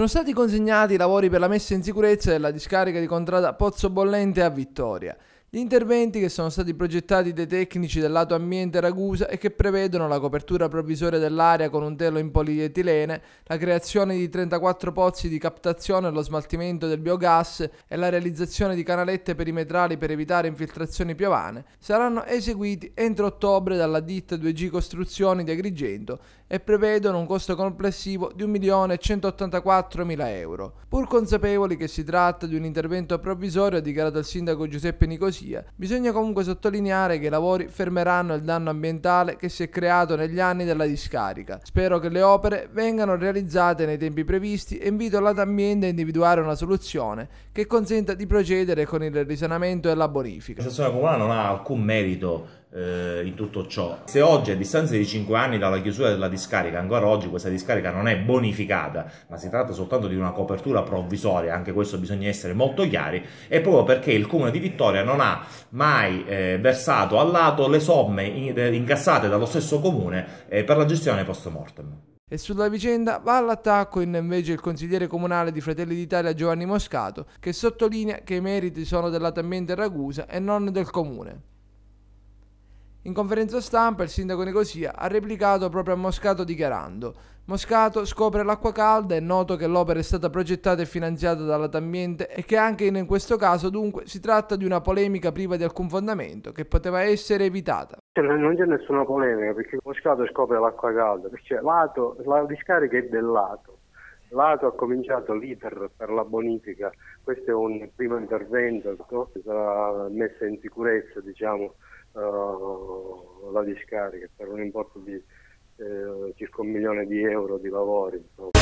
Sono stati consegnati i lavori per la messa in sicurezza della discarica di Contrada Pozzo Bollente a Vittoria. Gli interventi che sono stati progettati dai tecnici del lato ambiente Ragusa e che prevedono la copertura provvisoria dell'area con un telo in polietilene, la creazione di 34 pozzi di captazione e lo smaltimento del biogas e la realizzazione di canalette perimetrali per evitare infiltrazioni piovane, saranno eseguiti entro ottobre dalla ditta 2G Costruzioni di Agrigento e prevedono un costo complessivo di 1.184.000 euro. Pur consapevoli che si tratta di un intervento provvisorio, ha dichiarato il sindaco Giuseppe Nicosi sia. Bisogna comunque sottolineare che i lavori fermeranno il danno ambientale che si è creato negli anni della discarica. Spero che le opere vengano realizzate nei tempi previsti e invito l'Atambiente a individuare una soluzione che consenta di procedere con il risanamento e la bonifica. La situazione comunale non ha alcun merito eh, in tutto ciò. Se oggi, a distanza di 5 anni dalla chiusura della discarica, ancora oggi questa discarica non è bonificata, ma si tratta soltanto di una copertura provvisoria, anche questo bisogna essere molto chiari, è proprio perché il Comune di Vittoria non ha mai eh, versato lato le somme eh, incassate dallo stesso Comune eh, per la gestione post mortem. E sulla vicenda va all'attacco invece il consigliere comunale di Fratelli d'Italia Giovanni Moscato, che sottolinea che i meriti sono della Tammenda Ragusa e non del comune. In conferenza stampa il sindaco Nicosia ha replicato proprio a Moscato dichiarando Moscato scopre l'acqua calda, è noto che l'opera è stata progettata e finanziata dalla Tambiente e che anche in questo caso dunque si tratta di una polemica priva di alcun fondamento che poteva essere evitata. Cioè, non c'è nessuna polemica perché Moscato scopre l'acqua calda, perché lato, la discarica è del lato, Lato ha cominciato l'iter per la bonifica, questo è un primo intervento che sarà messa in sicurezza diciamo, uh, la discarica per un importo di eh, circa un milione di euro di lavori. Insomma.